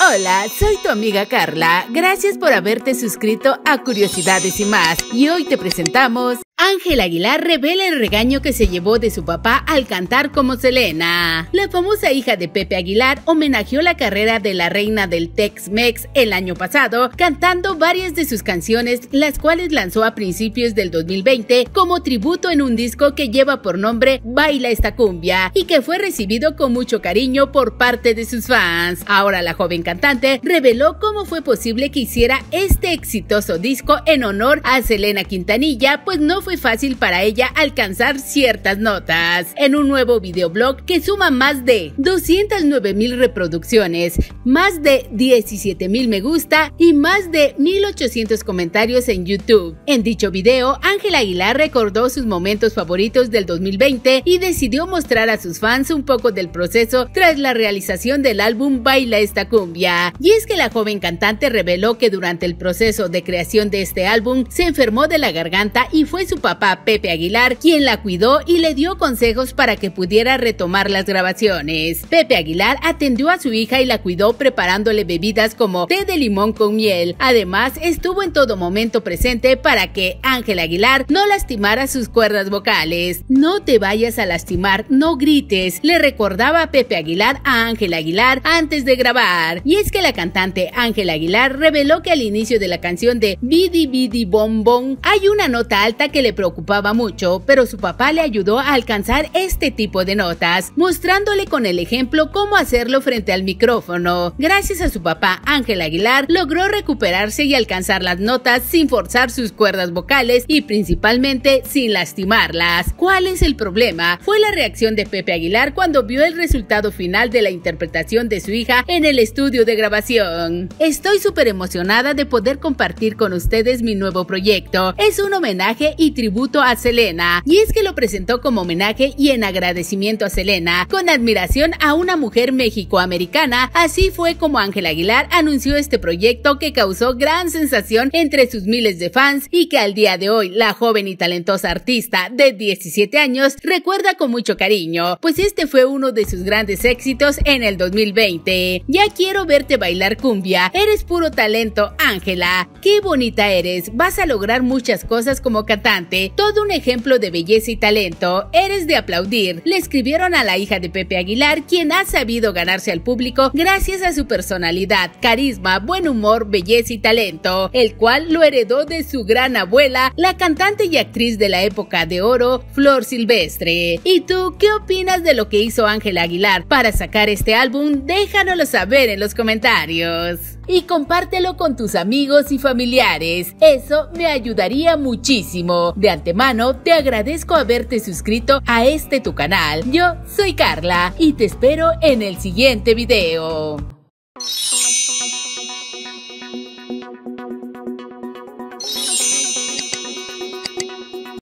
Hola, soy tu amiga Carla. Gracias por haberte suscrito a Curiosidades y más. Y hoy te presentamos Ángel Aguilar revela el regaño que se llevó de su papá al cantar como Selena. La famosa hija de Pepe Aguilar homenajeó la carrera de la reina del Tex-Mex el año pasado, cantando varias de sus canciones, las cuales lanzó a principios del 2020 como tributo en un disco que lleva por nombre Baila esta cumbia y que fue recibido con mucho cariño por parte de sus fans. Ahora la joven cantante reveló cómo fue posible que hiciera este exitoso disco en honor a Selena Quintanilla, pues no fue fácil para ella alcanzar ciertas notas. En un nuevo videoblog que suma más de 209 mil reproducciones, más de 17 mil me gusta y más de 1800 comentarios en YouTube. En dicho video, Ángela Aguilar recordó sus momentos favoritos del 2020 y decidió mostrar a sus fans un poco del proceso tras la realización del álbum Baila esta cumbia. Y es que la joven cantante reveló que durante el proceso de creación de este álbum se enfermó de la garganta y fue su papá Pepe Aguilar, quien la cuidó y le dio consejos para que pudiera retomar las grabaciones. Pepe Aguilar atendió a su hija y la cuidó preparándole bebidas como té de limón con miel. Además, estuvo en todo momento presente para que Ángel Aguilar no lastimara sus cuerdas vocales. No te vayas a lastimar, no grites, le recordaba Pepe Aguilar a Ángel Aguilar antes de grabar. Y es que la cantante Ángel Aguilar reveló que al inicio de la canción de Bidi Bidi Bom hay una nota alta que le preocupaba mucho, pero su papá le ayudó a alcanzar este tipo de notas, mostrándole con el ejemplo cómo hacerlo frente al micrófono. Gracias a su papá, Ángel Aguilar logró recuperarse y alcanzar las notas sin forzar sus cuerdas vocales y principalmente sin lastimarlas. ¿Cuál es el problema? Fue la reacción de Pepe Aguilar cuando vio el resultado final de la interpretación de su hija en el estudio de grabación. Estoy súper emocionada de poder compartir con ustedes mi nuevo proyecto. Es un homenaje y tributo a Selena, y es que lo presentó como homenaje y en agradecimiento a Selena, con admiración a una mujer mexicoamericana. Así fue como Ángela Aguilar anunció este proyecto que causó gran sensación entre sus miles de fans y que al día de hoy la joven y talentosa artista de 17 años recuerda con mucho cariño, pues este fue uno de sus grandes éxitos en el 2020. Ya quiero verte bailar cumbia, eres puro talento, Ángela. Qué bonita eres, vas a lograr muchas cosas como cantante todo un ejemplo de belleza y talento, eres de aplaudir, le escribieron a la hija de Pepe Aguilar, quien ha sabido ganarse al público gracias a su personalidad, carisma, buen humor, belleza y talento, el cual lo heredó de su gran abuela, la cantante y actriz de la época de oro, Flor Silvestre. ¿Y tú qué opinas de lo que hizo Ángel Aguilar para sacar este álbum? Déjanoslo saber en los comentarios y compártelo con tus amigos y familiares. Eso me ayudaría muchísimo. De antemano, te agradezco haberte suscrito a este tu canal. Yo soy Carla y te espero en el siguiente video.